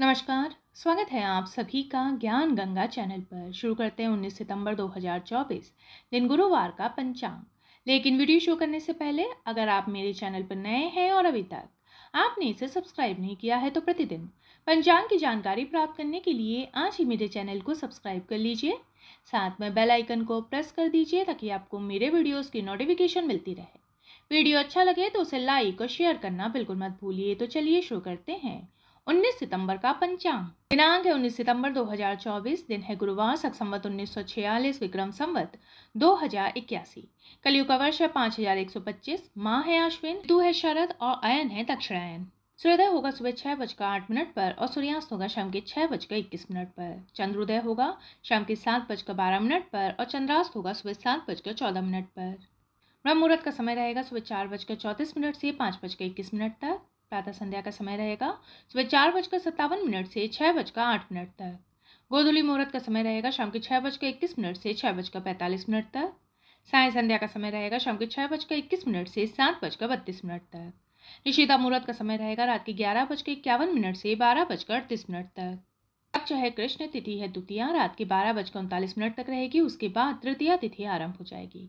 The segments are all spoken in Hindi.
नमस्कार स्वागत है आप सभी का ज्ञान गंगा चैनल पर शुरू करते हैं 19 सितंबर 2024 दिन गुरुवार का पंचांग लेकिन वीडियो शो करने से पहले अगर आप मेरे चैनल पर नए हैं और अभी तक आपने इसे सब्सक्राइब नहीं किया है तो प्रतिदिन पंचांग की जानकारी प्राप्त करने के लिए आज ही मेरे चैनल को सब्सक्राइब कर लीजिए साथ में बेल आइकन को प्रेस कर दीजिए ताकि आपको मेरे वीडियोज़ की नोटिफिकेशन मिलती रहे वीडियो अच्छा लगे तो उसे लाइक और शेयर करना बिल्कुल मत भूलिए तो चलिए शुरू करते हैं 19 सितंबर का पंचांग दिनांक है 19 सितंबर 2024 दिन है गुरुवार सख संवत उन्नीस विक्रम संवत 2081 कलयुग का वर्ष है 5125 माह है अश्विन तू है शरद और अयन है दक्षिणायन सूर्योदय होगा सुबह छह बजकर आठ मिनट पर और सूर्यास्त होगा शाम के छह बजकर इक्कीस मिनट पर चंद्रोदय होगा शाम के सात बजकर बारह मिनट पर और चंद्रास्त होगा सुबह सात बजकर चौदह मिनट पर ब्रह्म मुहूर्त का समय रहेगा सुबह चार बजकर चौंतीस मिनट से पाँच बजकर इक्कीस मिनट तक प्रातः संध्या का समय रहेगा सुबह चार बजकर सत्तावन मिनट से छः बजकर आठ मिनट तक गोधुली मुहूर्त का समय रहेगा शाम के छः बजकर इक्कीस मिनट से छः बजकर पैंतालीस मिनट तक साय संध्या का समय रहेगा शाम के छः बजकर इक्कीस मिनट से सात बजकर बत्तीस मिनट तक निशिता मुहूर्त का समय रहेगा रात के ग्यारह बजकर इक्यावन मिनट से बारह बजकर अड़तीस मिनट तक आज चाहे कृष्ण तिथि है द्वितीया रात के बारह बजकर उनतालीस मिनट तक रहेगी उसके बाद तृतीया तिथि आरंभ हो जाएगी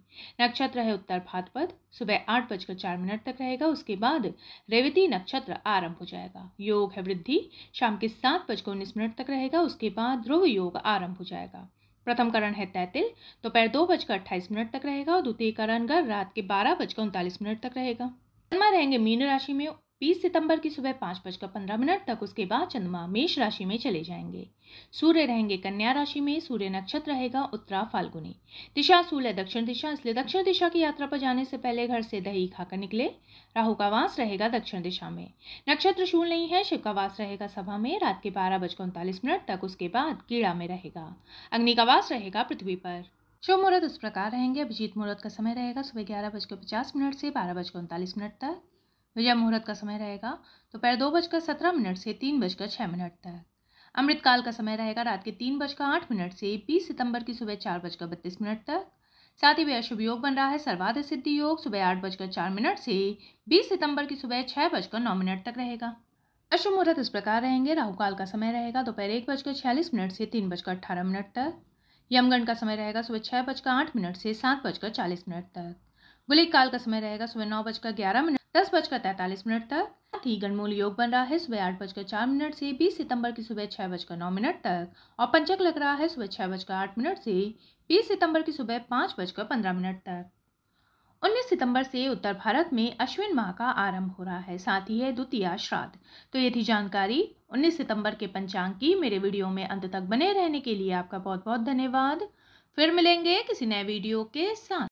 नक्षत्र है उत्तर भादपद सुबह आठ बजकर चार मिनट तक रहेगा उसके बाद रेवती नक्षत्र आरंभ हो जाएगा योग है वृद्धि शाम के सात बजकर उन्नीस मिनट तक रहेगा उसके बाद ध्रुव योग आरंभ हो जाएगा प्रथम करण है तैतिल दोपहर दो बजकर अट्ठाईस मिनट तक रहेगा और द्वितीय करण घर रात के बारह बजकर उनतालीस मिनट तक रहेगा चंद्रमा रहेंगे मीन राशि में 20 सितंबर की सुबह पाँच बजकर पंद्रह मिनट तक उसके बाद चंद्रमा मेष राशि में चले जाएंगे सूर्य रहेंगे कन्या राशि में सूर्य नक्षत्र रहेगा उत्तरा फाल्गुनी दिशा सूर्य दक्षिण दिशा इसलिए दक्षिण दिशा की यात्रा पर जाने से पहले घर से दही खाकर निकले राहु का वास रहेगा दक्षिण दिशा में नक्षत्र शूल नहीं है शिव का वास रहेगा सभा में रात के बारह बजकर उनतालीस मिनट तक उसके बाद कीड़ा में रहेगा अग्नि का वास रहेगा पृथ्वी पर शुभ मुहूर्त उस प्रकार रहेंगे अभिजीत मुहूर्त का समय रहेगा सुबह ग्यारह बजकर पचास मिनट से बारह बजकर उनतालीस मिनट तक विजय मुहूर्त का समय रहेगा दोपहर दो बजकर सत्रह मिनट से तीन बजकर छः मिनट तक अमृतकाल का समय रहेगा रात के तीन बजकर आठ मिनट से बीस सितंबर की सुबह चार बजकर बत्तीस मिनट तक साथ ही वह अशुभ योग बन रहा है सर्वाधिक सिद्धि योग सुबह आठ बजकर चार मिनट से बीस सितंबर की सुबह छः बजकर नौ मिनट तक रहेगा अशुभ मुहूर्त इस प्रकार रहेंगे राहुकाल का समय रहेगा दोपहर एक बजकर छियालीस मिनट से तीन बजकर अट्ठारह मिनट तक यमगण का समय रहेगा सुबह छः बजकर आठ मिनट से सात बजकर चालीस मिनट तक गुलिक काल का समय रहेगा सुबह नौ बजकर ग्यारह मिनट दस बजकर तैंतालीस मिनट तक ही गणमूल योग बन रहा है सुबह आठ बजकर चार मिनट से बीस सितंबर की सुबह छह बजकर नौ मिनट तक और पंचक लग रहा है सुबह छह बजकर आठ मिनट से बीस सितंबर की सुबह पाँच बजकर पंद्रह मिनट तक उन्नीस सितंबर से उत्तर भारत में अश्विन माह का आरंभ हो रहा है साथ ही है द्वितीय श्राद्ध तो ये थी जानकारी उन्नीस सितंबर के पंचांग की मेरे वीडियो में अंत तक बने रहने के लिए आपका बहुत बहुत धन्यवाद फिर मिलेंगे किसी नए वीडियो के साथ